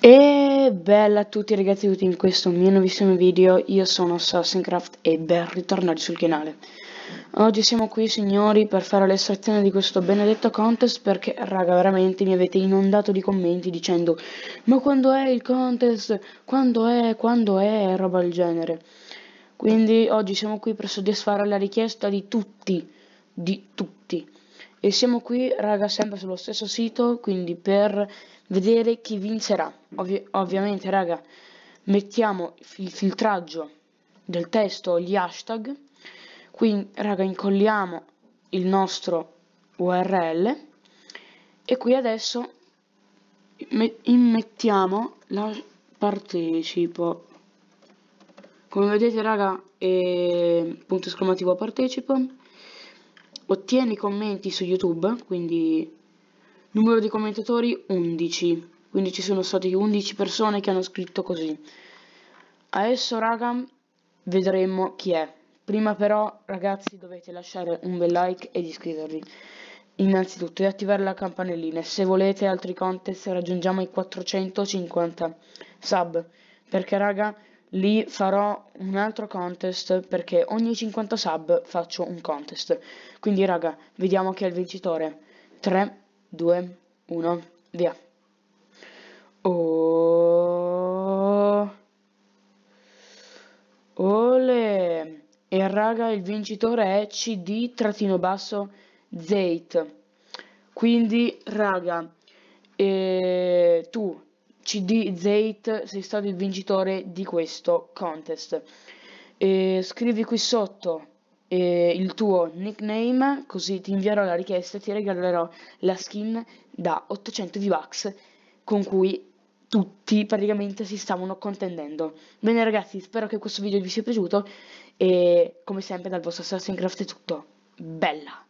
E bella a tutti ragazzi e tutti in questo mio nuovissimo video, io sono Sassencraft e ben ritornati sul canale. Oggi siamo qui signori per fare l'estrazione di questo benedetto contest perché raga veramente mi avete inondato di commenti dicendo ma quando è il contest? Quando è? Quando è? roba del genere. Quindi oggi siamo qui per soddisfare la richiesta di tutti, di tutti. E siamo qui, raga, sempre sullo stesso sito, quindi per vedere chi vincerà. Ovvi ovviamente, raga, mettiamo il filtraggio del testo, gli hashtag. Qui, raga, incolliamo il nostro URL. E qui adesso immettiamo la partecipo. Come vedete, raga, è punto esclamativo partecipo ottieni commenti su YouTube, quindi numero di commentatori 11, quindi ci sono stati 11 persone che hanno scritto così. Adesso raga vedremo chi è. Prima però ragazzi dovete lasciare un bel like ed iscrivervi. Innanzitutto e attivare la campanellina e se volete altri contest raggiungiamo i 450 sub. Perché raga lì farò un altro contest perché ogni 50 sub faccio un contest quindi raga vediamo chi è il vincitore 3 2 1 via oh ole e raga il vincitore è cd trattino basso zait quindi raga eh, tu CD Zait sei stato il vincitore di questo contest. E scrivi qui sotto eh, il tuo nickname, così ti invierò la richiesta e ti regalerò la skin da 800 V-Bucks con cui tutti praticamente si stavano contendendo. Bene ragazzi, spero che questo video vi sia piaciuto e come sempre dal vostro Assassin's Craft è tutto. Bella!